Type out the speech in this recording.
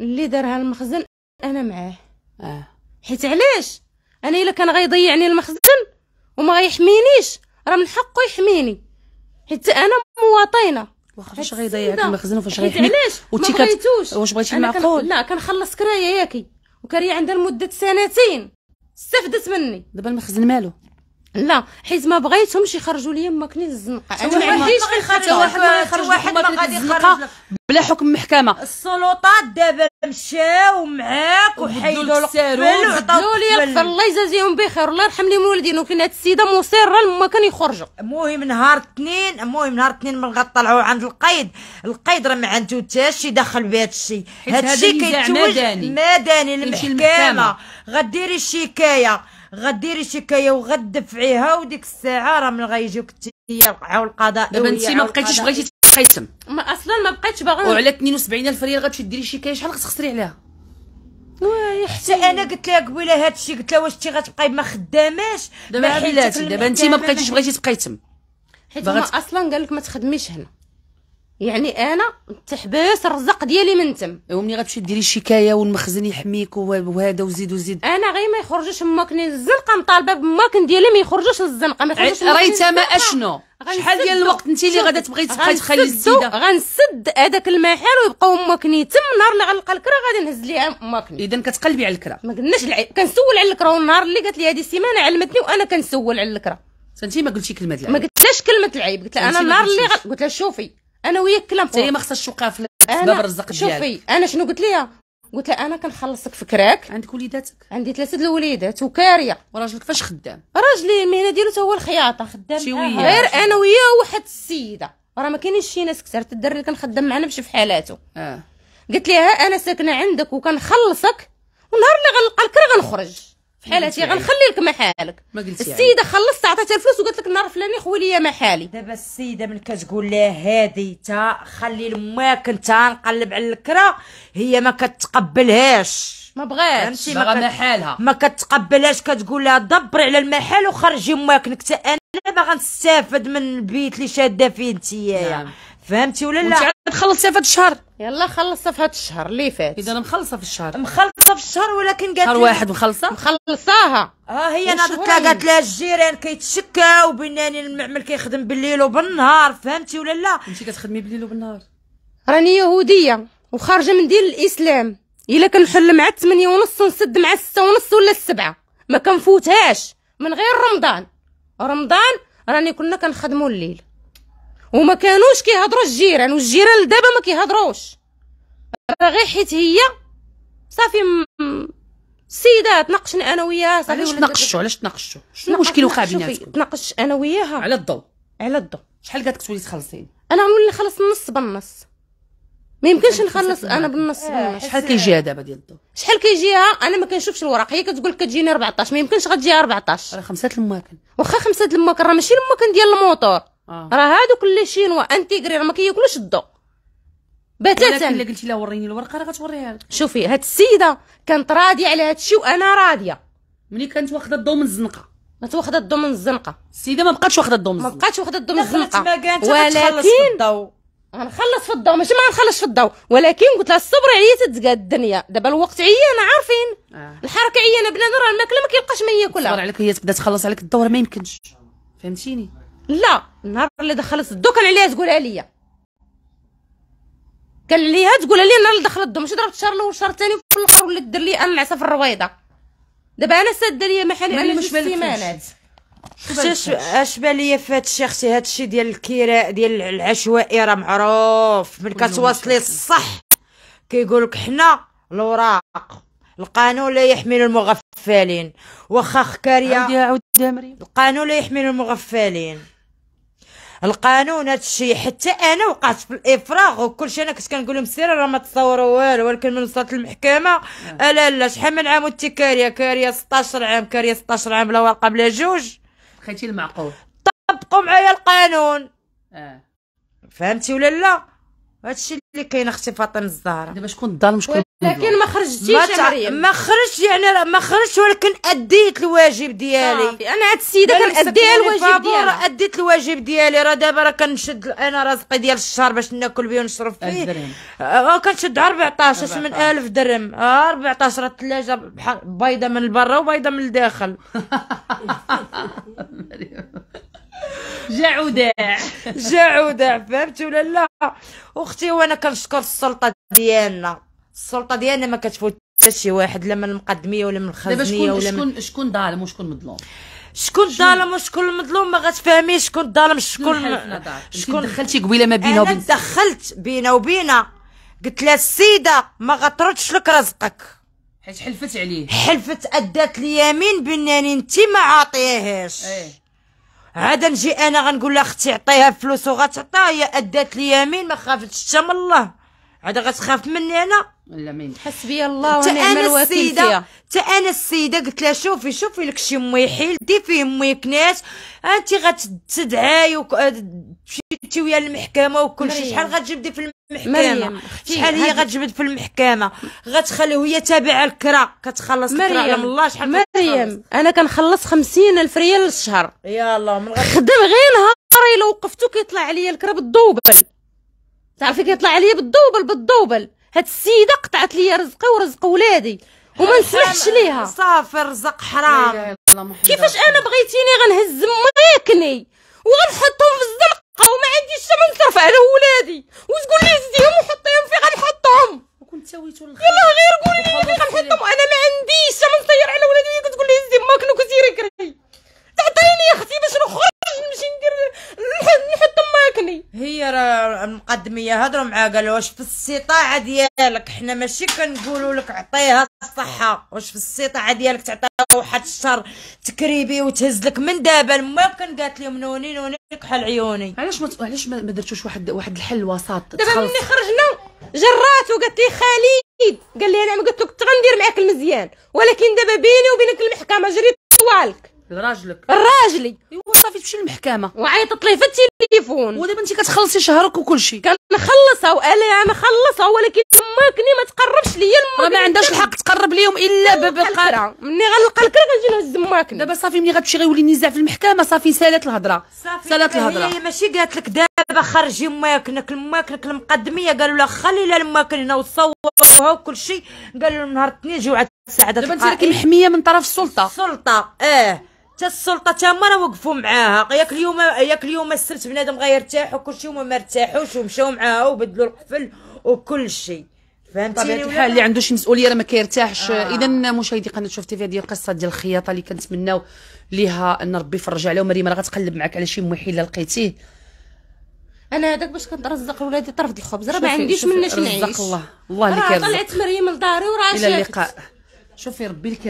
اللي دارها المخزن انا معاه اه حيت علاش انا الا كان غيضيعني المخزن وما غيحمينيش راه من حقه يحميني حيت انا مواطنه واخا فاش غيضيعك المخزن وفاش غيحميك علاش وتي كت... واش بغيتي معقول كان... لا كنخلص كرايه ياكي وكريه عندها لمده سنتين استفدت مني دابا المخزن ماله لا حيت ما بغيتهمش يخرجوا لي كني الزنقه انا ما عنديش فين واحد ما يخرج واحد ما غادي يخرج بلا حكم محكمه السلطات دابا مشاو معاك وحيدوا القفل وعطاو لي القفل الله يجازيهم بخير الله يرحم لي والدين وكاين هاد السيده مصره لما كان يخرجوا المهم نهار اثنين المهم نهار اثنين من طلعوا عند القيد القيد راه ما عنده حتى شي دخل بهذا الشيء هذا الشيء كيتوج مدني للمحكمه غديري الشكايه غديري شكايه وغدفعيها وديك الساعه راه من غيجيوك التيقعه القضاء دابا انت ما بقيتيش بغيتي تقيسم ما اصلا ما بقيتش باغا وعلى 72000 ريال غتمشي ديري شكايه شحال غتخسري عليها حتى انا قلت لها قبيله هذا الشيء قلت لها واش انت غتبقاي ما خداماش دابا حيلاتي دابا انت ما بقيتيش بغيتي تقيتم حيت ما اصلا قال لك ما تخدميش هنا يعني انا تحبس الرزق ديالي من تم ومني أيوة، غتمشي ديري شكايه والمخزن يحميك وهذا وزيد وزيد انا غير ما يخرجوش ماك الزنقه مطالبه بماك ديالي ما يخرجوش للزنقه ما يخرجش ريتها ما اشنو شحال ديال الوقت انت اللي غادا تبغي تبقى تخلي السيده غنسد هذاك المحل ويبقاو ماكني تم النهار اللي غنلقى الكره غادي نهز ليها ماكني اذا كتقلبي على الكره ما قلناش العيب كنسول على الكره والنهار اللي قالت لي هذه السيمانه علمتني وانا كنسول على الكره انت ما قلتي كلمه العيب ما قلتلاش كلمه العيب قلت لها انا النهار اللي قلت لها شوفي انا وياك كلام هي ما خصهاش في باب الرزق ديالك شوفي انا شنو قلت ليها قلت لها انا كنخلصك فكراك عندك وليداتك عندي ثلاثه الوليدات وكاريه وراجلك فاش خدام راجلي المهنه ديالو تا هو الخياطه خدام غير انا وياه واحد السيده راه ما كاينينش شي ناس كثر الدري اللي كنخدم معنا بشي فحالاته اه قلت ليها انا ساكنه عندك وكنخلصك ونهار اللي غنلقى الكره غنخرج في حالتي غنخلي لك محالك ما قلتي السيده خلصت عطاتها الفلوس وقالت لك النهار الفلاني خوي ليا محالي دابا السيده من كتقول لها هادي تا خلي لماك انت نقلب على الكره هي ما كتقبلهاش ما بغاتش كت... محالها ما كتقبلهاش كتقول لها دبري على المحال وخرجي ماك نكتا انا باغا نستافد من البيت اللي شاده فيه انتيا نعم. فهمتي ولا لا تخلصي في هذا الشهر يلا خلص صفحة الشهر اللي فات اذا مخلصه في الشهر مخلصه في الشهر ولكن قالت شهر واحد مخلصه مخلصاها اه هي ناضت لها قالت لها الجيران كيتشكاو بناني المعمل كيخدم بالليل وبالنهار فهمتي ولا لا انت كتخدمي بالليل وبالنهار راني يهوديه وخارجه من دين الاسلام الا كنحل مع الثمانية ونص ونسد مع الستة ونص ولا السبعة ما كنفوتهاش من غير رمضان رمضان راني كنا كنخدموا الليل وما كانوش كيهضروا الجيران والجيران دابا ما كيهضروش راه غير حيت هي صافي م... السيده تناقشنا انا وياها صافي علاش تناقشوا علاش تناقشوا شنو المشكل وقع بيناتكم تناقش انا وياها على الضو على الضو شحال قالك تولي تخلصين انا غنولي خلص النص بالنص ما يمكنش نخلص انا بالنص بالنص شحال كيجيها دابا ديال الضو شحال كيجيها انا ما كنشوفش الورق هي كتقول لك كتجيني 14 ما يمكنش غتجيها 14 راه خمسه الماكن واخا خمسه الماكن راه ماشي الماكن ديال الموطور آه. راه هادوك اللي شينوا انتيغري ما كياكلوش الضو بتاتا الا قلتي لها وريني الورقه راه غتوريها لك شوفي هاد السيده كانت راضيه على هاد الشيء وانا راضيه ملي كانت واخده الضو من الزنقه كانت واخده الضو من الزنقه السيده ما بقاتش واخده الضو من الزنقه ما بقاتش واخده الضو من الزنقه ولكن غنخلص في الضو ماشي ما غنخلصش في الضو ولكن قلت لها الصبر عليا تتقاد الدنيا دابا الوقت عيان عارفين آه. الحركه عيانه بنادم راه الماكله ما كيبقاش ما ياكلها صبر عليك هي تبدا تخلص عليك الضو ما يمكنش فهمتيني لا النهار اللي دخلت الضو كان عليها تقولها ليا قال ليها تقولها لي انا اللي دخلت الضو ماشي ضربت الشهر الاول والشهر الثاني في الاخر ولات دير لي انا العصا في الرويضه دابا انا ساده ليا محل انا جوج سيمانات اش اش باليا فهاد الشيء اختي هاد الشيء ديال الكراء ديال العشوائي راه معروف من كتواصلي الصح كيقول لك حنا الوراق القانون لا يحمل المغفلين واخا خكاريا القانون لا يحمل المغفلين القانون الشيء حتى انا وقعت في الافراغ وكل شيء انا كنت كنقول لهم سير راه ما تصوروا والو ولكن من وصلت للمحكمه نعم. لا لا شحال من عام وانت كاريه كاريه 16 عام كاريه 16 عام بلا ورقه بلا جوج خيتي المعقول طبقوا معايا القانون اه فهمتي ولا لا هادشي اللي كاين اختي فاطمه الزهراء دابا شكون الظالم شكون ولكن ما خرجتيش ما, ما خرجت يعني ما خرجت ولكن اديت الواجب ديالي صافي انا هاد السيده كنأديها يعني الواجب ديالها اديت الواجب ديالي راه دابا راه كنشد انا رزقي ديال الشهر باش ناكل بيه ونشرب فيه آه،, اه كنشد 14 اش من 1000 درهم 14 آه، راه الثلاجه بيضه من برا وبيضه من الداخل جاع وداع جاع وداع فهمتي ولا لا اختي وانا كنشكر السلطه ديالنا السلطه ديالنا ما كتفوت حتى شي واحد لا من المقدميه ولا من الخزنيه ولا شكون من... شكون ظالم وشكون مظلوم شكون ظالم وشكون المظلوم ما غتفهميش شكون ظالم شكون شكون دخلتي قبيله ما بينها وبين انا دخلت بينا وبينه قلت لها السيده ما غطردش لك رزقك حيت حلفت عليه حلفت ادات لي يمين بانني انت ما عاطيهاش ايه عاد نجي انا غنقول لها اختي عطيها فلوس وغتعطيها هي ادات لي يمين ما خافتش حتى من الله عاد غتخاف مني انا لا ما حسبي الله ونعم الوكيل فيها انا السيده قلت لها شوفي شوفي لك شي ميحيل دي فيه ميك ناس انت غتدعاي مشيتي ويا المحكمه وكل شيء شحال غتجبدي في المحكمه شحال هي غتجبد في المحكمه غتخليه هي تابعه الكرا كتخلص مريم الله شحال مريم انا كنخلص 50 الف ريال للشهر يلا من غير خدم غير نهار الا وقفتو كيطلع عليا الكرا بالدوبل تعرفي كيطلع عليا بالدوبل بالدوبل هاد السيده قطعت لي رزقي ورزق ولادي وما نسمحش ليها صافي رزق حرام كيفاش انا بغيتيني غنهز مياكني وغنحطهم في الزنقه وما عنديش حتى نصرف على ولادي وتقول لي زديهم وحطيهم في غنحطهم وكنت سويتو يلا غير قولي لي غنحطهم انا ما عنديش حتى المقدميه هضروا معاه قالوا واش في الاستطاعه ديالك حنا ماشي كنقولوا لك عطيها الصحه واش في الاستطاعه ديالك تعطيها واحد الشر تكريبي وتهز لك من دابا المهم كان قالت لهم نوني نوني كحل عيوني علاش ما علاش ما درتوش واحد واحد الحل وسط دابا ملي خرجنا جرات وقالت لي خالد قال لي انا ما قلت لك غندير معاك المزيان ولكن دابا بيني وبينك المحكمه جريت طوالك لراجلك راجلي ايوا صافي تمشي للمحكمه وعيطت ليه في التليفون ودابا انت كتخلصي شهرك وكلشي كنخلصها وانا خلصها ولكن ماكني ما تقربش ليا الماكني ما عندهاش الحق تقرب ليهم الا ببقره مني غنلقى الكره غنجي نهز ماكني دابا صافي مني غتمشي غيولي نزاع في المحكمه صافي سالات الهضره سالات الهضره هي إيه، ماشي قالت لك دابا خرجي ماكنك ماكنك المقدميه قالوا لها خلي لها الماكن هنا وصوروها وكلشي قالوا لهم نهار الاثنين جوعت السعاده دابا انت راكي محميه من طرف السلطه السلطه اه حتى السلطه هما راه وقفوا معاها ياك اليوم ياك اليوم السبت بنادم غيرتاح وكلشي وما مرتاحوش ومشاو معاها وبدلوا القفل وكل شيء طبيعه الحال اللي شي مسؤوليه راه ما كيرتاحش آه. اذا مشاهدي قناه شوف تيفي هذه القصه ديال الخياطه اللي كنتمناو ليها ان ربي يفرج عليها ومريم راه غتقلب معك على شي الا لقيتيه انا هذاك باش كنرزق ولادي طرف الخبز راه ما عنديش مناش نعيش رزق الله الله اللي كيرزق طلعت مريم لداري وراه الى اللقاء شوفي ربي